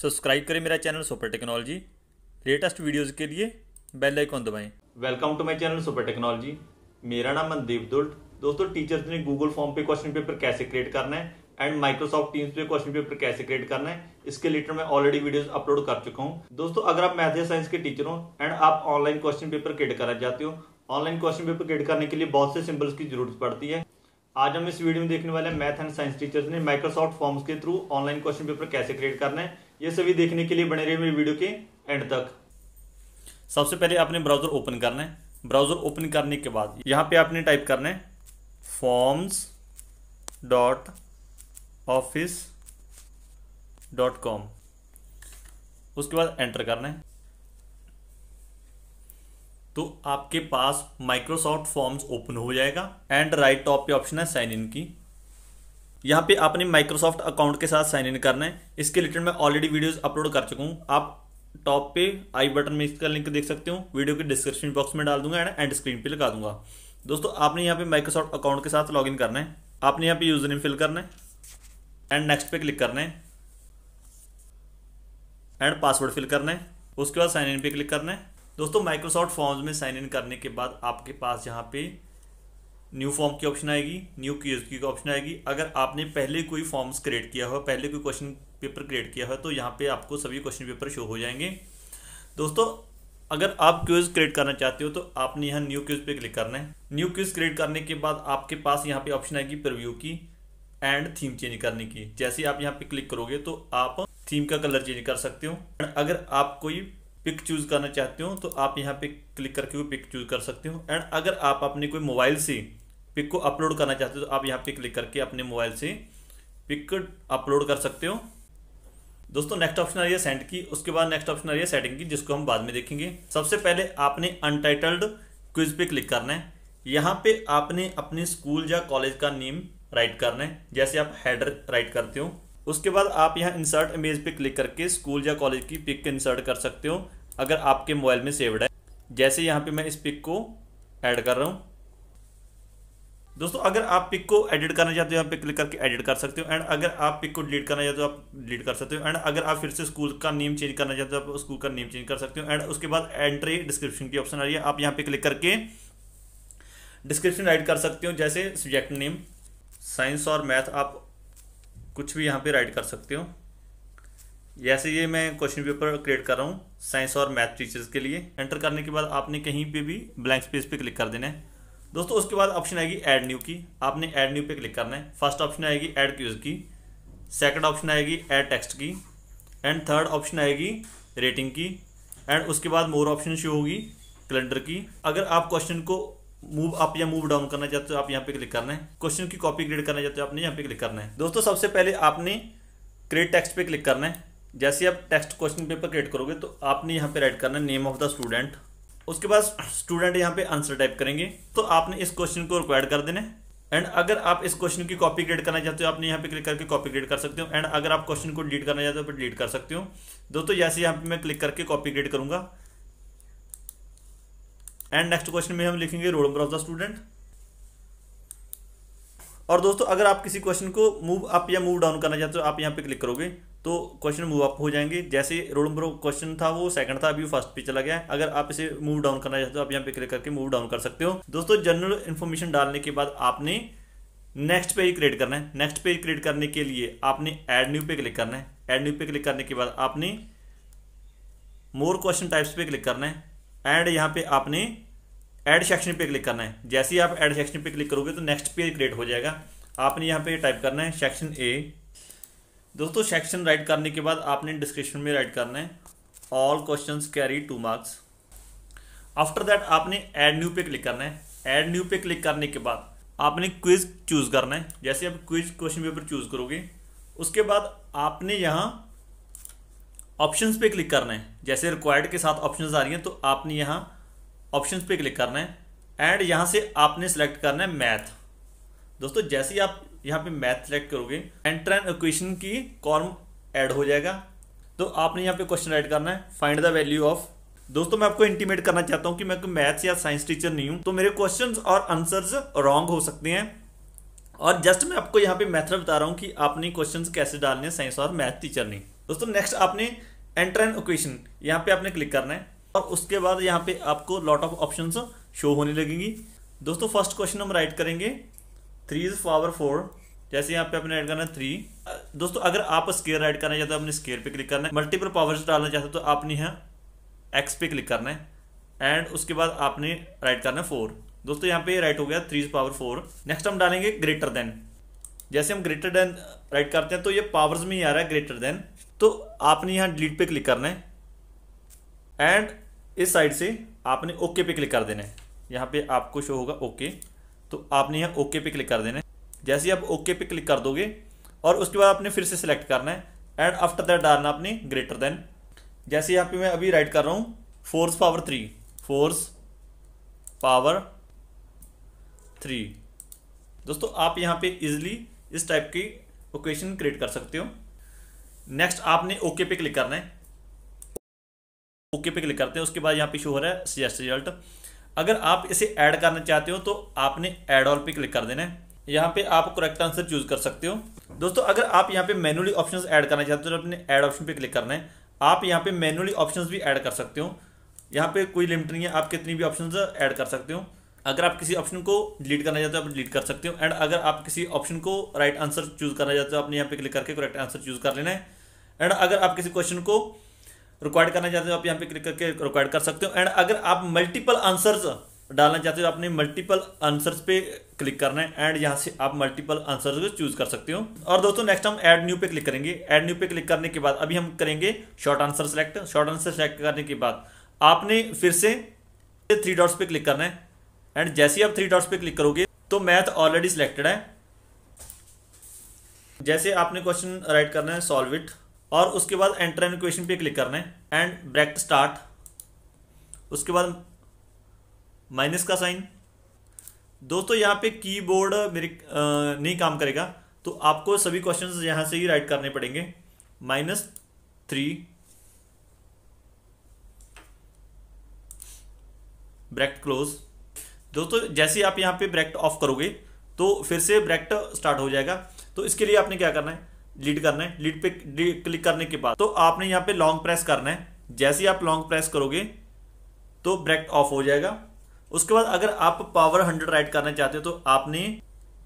subscribe करें मेरा channel super technology latest videos के लिए बेल आइकॉन दबाएं welcome to my channel super technology मेरा नाम मनदीप दुल्ट दोस्तों टीचर्स ने गूगल फॉर्म पे क्वेश्चन पेपर कैसे क्रिएट करना है एंड माइक्रोसॉफ्ट टीम्स पे क्वेश्चन पेपर कैसे क्रिएट करना है इसके रिलेटेड मैं ऑलरेडी वीडियोस अपलोड कर चुका हूँ दोस्तों अगर आप मैथ या साइंस के टीचर हो एंड आप ऑनलाइन क्वेश्चन पेपर क्रिएट करना चाहते हो ऑनलाइन क्वेश्चन पेपर क्रिएट करने के लिए बहुत से सिंबल्स की जरूरत पड़ती है आज हम इस वीडियो में देखने वाले मैथ एंड साइंस टीचर्स ने माइक्रोसॉफ्ट फॉर्म्स के थ्रू ऑनलाइन क्वेश्चन पेपर कैसे क्रिएट करना है ये सभी देखने के लिए बने रहिए मेरी वीडियो के एंड तक सबसे पहले आपने ब्राउजर ओपन करना है ब्राउजर ओपन करने के बाद यहाँ पे आपने टाइप करना है forms dot office dot com उसके बाद एंटर करना है तो आपके पास माइक्रोसॉफ्ट फॉर्म्स ओपन हो जाएगा एंड राइट टॉप पे ऑप्शन है साइन इन की यहाँ पे आपने माइक्रोसॉफ्ट अकाउंट के साथ साइन इन करना है इसके रिलेटेड मैं ऑलरेडी वीडियोस अपलोड कर चुका हूँ आप टॉप पे आई बटन में इसका लिंक देख सकते हो वीडियो के डिस्क्रिप्शन बॉक्स में डाल दूंगा एंड एंड स्क्रीन पे लगा दूंगा दोस्तों आपने यहाँ पे माइक्रोसॉफ्ट अकाउंट के साथ इन करना है आपने यहाँ पे यूजर नेम फिल करना है एंड नेक्स्ट पे क्लिक करना है एंड पासवर्ड फिल करना है उसके बाद साइन इन पे क्लिक करना है दोस्तों माइक्रोसॉफ्ट फॉर्म्स में साइन इन करने के बाद आपके पास यहाँ पे न्यू फॉर्म की ऑप्शन आएगी न्यू क्यूएसक्यू की ऑप्शन आएगी अगर आपने पहले कोई फॉर्म्स क्रिएट किया हो पहले कोई क्वेश्चन पेपर क्रिएट किया हो तो यहाँ पे आपको सभी क्वेश्चन पेपर शो हो जाएंगे दोस्तों अगर आप क्यूज क्रिएट करना चाहते हो तो आपने यहाँ न्यू क्यूज पे क्लिक करना है न्यू क्यूज क्रिएट करने के बाद आपके पास यहाँ पे ऑप्शन आएगी प्रिव्यू की एंड थीम चेंज करने की जैसे आप यहाँ पे क्लिक करोगे तो आप थीम का कलर चेंज कर सकते हो अगर आप कोई पिक चूज करना चाहते हो तो आप यहाँ पे क्लिक करके वो पिक चूज कर सकते हो एंड अगर आप अपने कोई मोबाइल से पिक को अपलोड करना चाहते हो तो आप यहाँ पे क्लिक करके अपने मोबाइल से पिक अपलोड कर सकते हो दोस्तों नेक्स्ट ऑप्शन आ रही है सेंड की उसके बाद नेक्स्ट ऑप्शन आ रही है सेटिंग की जिसको हम बाद में देखेंगे सबसे पहले आपने अनटाइटल्ड क्विज पे क्लिक करना है यहाँ पे आपने अपने स्कूल या कॉलेज का नेम राइट करना है जैसे आप हेडर राइट करते हो उसके बाद आप यहाँ इंसर्ट इमेज पे क्लिक करके स्कूल या कॉलेज की पिक इंसर्ट कर सकते हो अगर आपके मोबाइल में सेव्ड है जैसे यहाँ पे मैं इस पिक को ऐड कर रहा हूँ दोस्तों अगर आप पिक को एडिट करना चाहते हो यहाँ पे क्लिक करके एडिट कर सकते हो एंड अगर आप पिक को डिलीट करना चाहते हो आप डिलीट कर सकते हो एंड अगर आप फिर से स्कूल का नेम चेंज करना चाहते हो आप स्कूल का नेम चेंज कर सकते हो एंड उसके बाद एंट्री डिस्क्रिप्शन की ऑप्शन आ रही है आप यहाँ पे क्लिक करके डिस्क्रिप्शन राइट कर सकते हो जैसे सब्जेक्ट नेम साइंस और मैथ आप कुछ भी यहाँ पे राइट कर सकते हो जैसे ये मैं क्वेश्चन पेपर क्रिएट कर रहा हूँ साइंस और मैथ टीचर्स के लिए एंटर करने के बाद आपने कहीं पे भी ब्लैंक स्पेस पे क्लिक कर देना है दोस्तों उसके बाद ऑप्शन आएगी एड न्यू की आपने एड न्यू पे क्लिक करना है फर्स्ट ऑप्शन आएगी एड क्यूज की सेकंड ऑप्शन आएगी एड टेक्स्ट की एंड थर्ड ऑप्शन आएगी रेटिंग की एंड उसके बाद मोर ऑप्शन शो होगी कैलेंडर की अगर आप क्वेश्चन को मूव अप या मूव डाउन करना चाहते हो आप यहाँ पे क्लिक करना है क्वेश्चन की कॉपी क्रिएट करना चाहते हो आपने यहाँ पे क्लिक करना है दोस्तों सबसे पहले आपने क्रिएट टेक्स्ट पे क्लिक करना है जैसे आप टेक्स्ट क्वेश्चन पेपर क्रिएट करोगे तो आपने यहाँ पे राइट करना है नेम ऑफ द स्टूडेंट उसके बाद स्टूडेंट यहाँ पे आंसर टाइप करेंगे तो आपने इस क्वेश्चन को रिक्वायर्ड कर देना है एंड अगर आप इस क्वेश्चन की कॉपी क्रिएट करना चाहते हो आपने यहाँ पे क्लिक करके कॉपी क्रिएट कर सकते हो एंड अगर आप क्वेश्चन को डिलीट करना चाहते हो तो डिलीट कर सकते हो दोस्तों जैसे यहाँ पे मैं क्लिक करके कॉपी क्रिएट करूंगा एंड नेक्स्ट क्वेश्चन में हम लिखेंगे roll number of the student और दोस्तों अगर आप किसी क्वेश्चन को मूव अप या मूव डाउन करना चाहते हो आप यहाँ पे क्लिक करोगे तो क्वेश्चन मूव अप हो जाएंगे जैसे रोल नंबर क्वेश्चन था वो सेकंड था अभी फर्स्ट पे चला गया है अगर आप इसे मूव डाउन करना चाहते हो आप यहाँ पे क्लिक करके मूव डाउन कर सकते हो दोस्तों जनरल इन्फॉर्मेशन डालने के बाद आपने नेक्स्ट पेज क्रिएट करना है नेक्स्ट पेज क्रिएट करने के लिए आपने एड न्यू पे क्लिक करना है एड न्यू पे क्लिक करने के बाद आपने मोर क्वेश्चन टाइप्स पे क्लिक करना है एंड यहाँ पे आपने एड सेक्शन पे क्लिक करना है जैसे ही आप एड सेक्शन पे क्लिक करोगे तो नेक्स्ट पेज क्रिएट हो जाएगा आपने यहाँ पे टाइप करना है सेक्शन ए दोस्तों सेक्शन राइट करने के बाद आपने डिस्क्रिप्शन में राइट करना है all question carry two marks after that आपने एड न्यू पे क्लिक करना है एड न्यू पे क्लिक करने के बाद आपने क्विज चूज करना है जैसे आप क्विज क्वेश्चन पेपर चूज करोगे उसके बाद आपने यहाँ ऑप्शंस पे क्लिक करना है जैसे रिक्वायर्ड के साथ ऑप्शंस आ रही हैं तो आपने यहाँ ऑप्शंस पे क्लिक करना है एंड यहाँ से आपने सेलेक्ट करना है मैथ दोस्तों जैसे ही आप यहाँ पे मैथ सेलेक्ट करोगे एंट्रेन इक्वेशन की कॉर्म ऐड हो जाएगा तो आपने यहाँ पे क्वेश्चन ऐड करना है फाइंड द वैल्यू ऑफ दोस्तों मैं आपको इंटीमेट करना चाहता हूँ कि मैं मैथ्स या साइंस टीचर नहीं हूँ तो मेरे क्वेश्चन और आंसर्स रॉन्ग हो सकते हैं और जस्ट मैं आपको यहाँ पे मैथड बता रहा हूँ कि आपने क्वेश्चन कैसे डालने हैं साइंस और मैथ टीचर नहीं दोस्तों नेक्स्ट आपने एंट्रेन एंड इक्वेशन यहाँ पे आपने क्लिक करना है और उसके बाद यहाँ पे आपको लॉट ऑफ ऑप्शन शो होने लगेंगी दोस्तों फर्स्ट क्वेश्चन हम राइट करेंगे थ्री इज पावर फोर जैसे यहाँ पे आपने ऐड करना है थ्री दोस्तों अगर आप स्केयर ऐड करना चाहते हो अपने स्केयर पे क्लिक करना है मल्टीपल पावर्स डालना चाहते हो तो आपने यहाँ एक्स पे क्लिक करना है एंड उसके बाद आपने राइट करना है फोर दोस्तों यहाँ पे राइट हो गया थ्री पावर फोर नेक्स्ट हम डालेंगे ग्रेटर देन जैसे हम ग्रेटर देन राइट करते हैं तो ये पावर्स में ही आ रहा है ग्रेटर देन तो आपने यहाँ डिलीट पे क्लिक करना है एंड इस साइड से आपने ओके पे क्लिक कर देना है यहाँ पे आपको शो होगा ओके तो आपने यहाँ ओके पे क्लिक कर देना है जैसे ही आप ओके पे क्लिक कर दोगे और उसके बाद आपने फिर से सिलेक्ट करना है एंड आफ्टर दैट डालना आपने ग्रेटर देन जैसे यहाँ पे मैं अभी राइट कर रहा हूँ four's power three four's power three दोस्तों आप यहाँ पे इजिली इस टाइप की ओकेशन क्रिएट कर सकते हो नेक्स्ट आपने ओके पे क्लिक करना है ओके पे क्लिक करते हैं उसके बाद यहाँ पे शो हो रहा है सजेस्ट रिजल्ट अगर आप इसे ऐड करना चाहते हो तो आपने ऐड ऑल पे क्लिक कर देना है यहाँ पे आप करेक्ट आंसर चूज कर सकते हो दोस्तों अगर आप यहाँ पे मैनुअली ऑप्शंस ऐड करना चाहते हो तो अपने ऐड ऑप्शन पे क्लिक करना है आप यहाँ पे मैनुअली ऑप्शंस भी ऐड कर सकते हो यहाँ पे कोई लिमिट नहीं है आप कितनी भी ऑप्शन ऐड कर सकते हो अगर आप किसी ऑप्शन को डिलीट करना चाहते हो आप डिलीट कर सकते हो एंड अगर आप किसी ऑप्शन को राइट आंसर चूज करना चाहते हो आपने यहाँ पे क्लिक करके करेक्ट आंसर चूज कर लेना है एंड अगर आप किसी क्वेश्चन को रिक्वायर्ड करना चाहते हो आप यहाँ पे क्लिक करके रिक्वायर्ड कर सकते हो एंड अगर आप मल्टीपल आंसर्स डालना चाहते हो आपने मल्टीपल आंसर्स पे क्लिक करना है एंड यहाँ से आप मल्टीपल आंसर्स को चूज कर सकते हो और दोस्तों नेक्स्ट हम ऐड न्यू पे क्लिक करेंगे ऐड न्यू पे क्लिक करने के बाद अभी हम करेंगे short answer select short answer select करने के बाद आपने फिर से थ्री डॉट्स पे क्लिक करना है एंड जैसे ही आप थ्री डॉट्स पे क्लिक करोगे तो मैथ ऑलरेडी सिलेक्टेड है जैसे आपने क्वेश्चन राइट करना है सॉल्व इट और उसके बाद एंटर एन क्वेश्चन पे क्लिक करना है एंड ब्रैकेट स्टार्ट उसके बाद माइनस का साइन दोस्तों यहाँ पे कीबोर्ड मेरे नहीं काम करेगा तो आपको सभी क्वेश्चंस यहाँ से ही राइट करने पड़ेंगे माइनस थ्री ब्रैक क्लोज दोस्तों जैसे आप यहाँ पे ब्रैक ऑफ करोगे तो फिर से ब्रैक स्टार्ट हो जाएगा तो इसके लिए आपने क्या करना है लीड करना है लीड पे क्लिक करने के बाद तो आपने यहाँ पे लॉन्ग प्रेस करना है जैसे ही आप लॉन्ग प्रेस करोगे तो ब्रेक ऑफ हो जाएगा उसके बाद अगर आप पावर हंड्रेड राइट करना चाहते हो तो आपने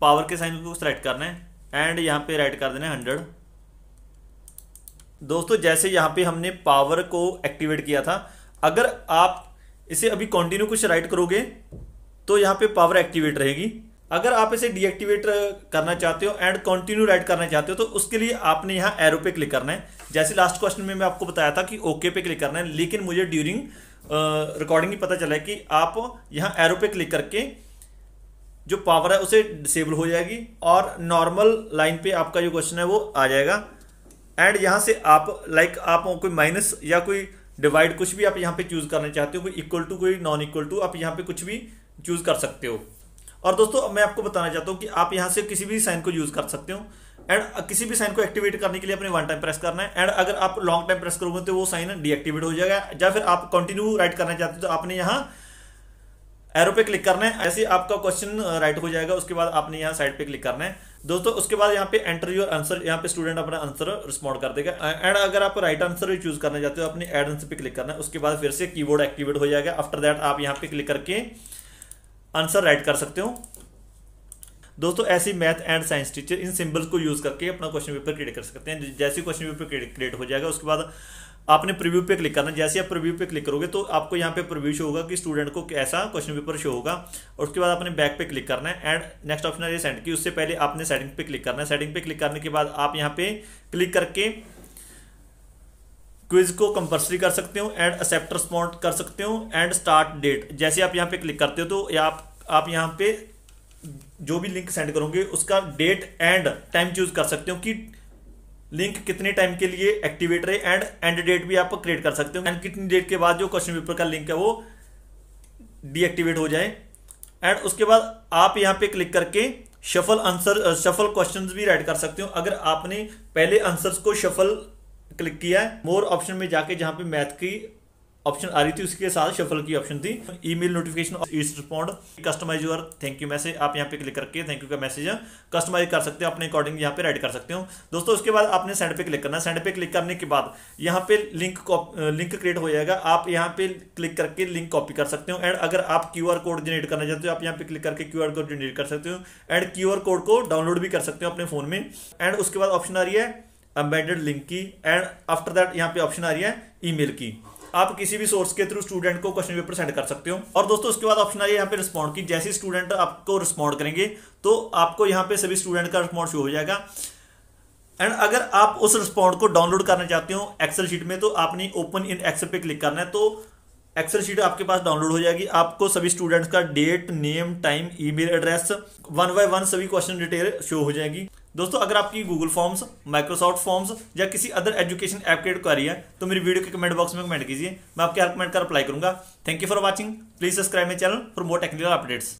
पावर के साइन को सेलेक्ट करना है एंड यहाँ पे राइट कर देना है हंड्रेड दोस्तों जैसे यहाँ पे हमने पावर को एक्टिवेट किया था अगर आप इसे अभी कंटिन्यू कुछ राइट करोगे तो यहाँ पे पावर एक्टिवेट रहेगी अगर आप इसे डीएक्टिवेट करना चाहते हो एंड कंटिन्यू राइट करना चाहते हो तो उसके लिए आपने यहाँ एरो पे क्लिक करना है जैसे लास्ट क्वेश्चन में मैं आपको बताया था कि ओके पे क्लिक करना है लेकिन मुझे ड्यूरिंग रिकॉर्डिंग ही पता चला है कि आप यहाँ एरो पे क्लिक करके जो पावर है उसे डिसेबल हो जाएगी और नॉर्मल लाइन पे आपका जो क्वेश्चन है वो आ जाएगा एंड यहाँ से आप लाइक like, आप कोई माइनस या कोई डिवाइड कुछ भी आप यहाँ पे चूज़ करना चाहते हो कोई इक्वल टू कोई नॉन इक्वल टू आप यहाँ पे कुछ भी चूज़ कर सकते हो और दोस्तों मैं आपको बताना चाहता हूँ कि आप यहाँ से किसी भी साइन को यूज कर सकते हो एंड किसी भी साइन को एक्टिवेट करने के लिए अपने वन टाइम प्रेस करना है एंड अगर आप लॉन्ग टाइम प्रेस करोगे तो वो साइन डीएक्टिवेट हो जाएगा या फिर आप कंटिन्यू राइट करना चाहते हो तो आपने यहाँ एरो पे क्लिक करना है ऐसे आपका क्वेश्चन राइट हो जाएगा उसके बाद आपने यहाँ साइड पे क्लिक करना है दोस्तों उसके बाद यहाँ पे एंटर योर आंसर यहाँ पे स्टूडेंट अपना आंसर रिस्पॉन्ड कर देगा एंड अगर आप राइट आंसर चूज करना चाहते हो अपने एड आंसर पे क्लिक करना है उसके बाद फिर से कीबोर्ड एक्टिवेट हो जाएगा आफ्टर दैट आप यहाँ पे क्लिक करके आंसर राइट कर सकते हो दोस्तों ऐसी मैथ एंड साइंस टीचर इन सिंबल्स को यूज करके अपना क्वेश्चन पेपर क्रिएट कर सकते हैं जैसे क्वेश्चन पेपर क्रिएट हो जाएगा उसके बाद आपने प्रीव्यू पे क्लिक करना जैसे आप प्रीव्यू पे क्लिक करोगे तो आपको यहाँ पे प्रीव्यू शो होगा कि स्टूडेंट को कैसा क्वेश्चन पेपर शो होगा और उसके बाद आपने बैक पे क्लिक करना है एंड नेक्स्ट ऑप्शन है ये सेंड की उससे पहले आपने सेटिंग पे क्लिक करना है सेटिंग पे क्लिक करने के बाद आप यहाँ पे क्लिक करके क्विज को कंपल्सरी कर सकते हो एंड एक्सेप्ट रिस्पॉन्ड कर सकते हो एंड स्टार्ट डेट जैसे आप यहाँ पे क्लिक करते हो तो आप आप यहाँ पे जो भी लिंक सेंड करोगे उसका डेट एंड टाइम चूज कर सकते हो कि लिंक कितने टाइम के लिए एक्टिवेट रहे एंड एंड डेट भी आप क्रिएट कर सकते हो एंड कितनी डेट के बाद जो क्वेश्चन पेपर का लिंक है वो डीएक्टिवेट हो जाए एंड उसके बाद आप यहाँ पे क्लिक करके शफल आंसर शफल क्वेश्चंस भी राइट कर सकते हो अगर आपने पहले आंसर्स को शफल क्लिक किया है मोर ऑप्शन में जाके जहाँ पे मैथ की ऑप्शन आ रही थी उसके साथ शफल की ऑप्शन थी email notification is respond customize your thank you message आप यहाँ पे क्लिक करके थैंक यू का मैसेज है कस्टमाइज कर सकते हो अपने अकॉर्डिंग यहाँ पे राइड कर सकते हो दोस्तों उसके बाद आपने सेंड पे क्लिक करना सेंड पे क्लिक करने के बाद यहाँ पे लिंक लिंक क्रिएट हो जाएगा आप यहाँ पे क्लिक करके लिंक कॉपी कर सकते हो एंड अगर आप क्यू कोड जनरेट करना चाहते हो आप यहाँ पे क्लिक करके क्यू कोड जनरेट कर सकते हो एंड क्यू कोड को डाउनलोड भी कर सकते हो अपने फोन में एंड उसके बाद ऑप्शन आ रही है एम्बेडेड लिंक की एंड आफ्टर दैट यहाँ पे ऑप्शन आ रही है ईमेल की आप किसी भी सोर्स के थ्रू स्टूडेंट को क्वेश्चन पेपर सेंड कर सकते हो और दोस्तों उसके बाद ऑप्शन आ रही है यहाँ पे रिस्पॉन्ड की जैसे स्टूडेंट आपको रिस्पॉन्ड करेंगे तो आपको यहाँ पे सभी स्टूडेंट का रिस्पॉन्ड शो हो जाएगा एंड अगर आप उस रिस्पॉन्ड को डाउनलोड करना चाहते हो एक्सेल शीट में तो आपने ओपन इन एक्सेल पे क्लिक करना है तो एक्सेल शीट आपके पास डाउनलोड हो जाएगी आपको सभी स्टूडेंट्स का date name time email address one by one सभी क्वेश्चन डिटेल शो हो जाएगी दोस्तों अगर आपकी गूगल फॉर्म्स माइक्रोसॉफ्ट फॉर्म्स या किसी अदर एजुकेशन ऐप की क्वारी है तो मेरी वीडियो के कमेंट बॉक्स में कमेंट कीजिए मैं आपके हर कमेंट का रिप्लाई करूंगा thank you for watching please subscribe my channel for more technical updates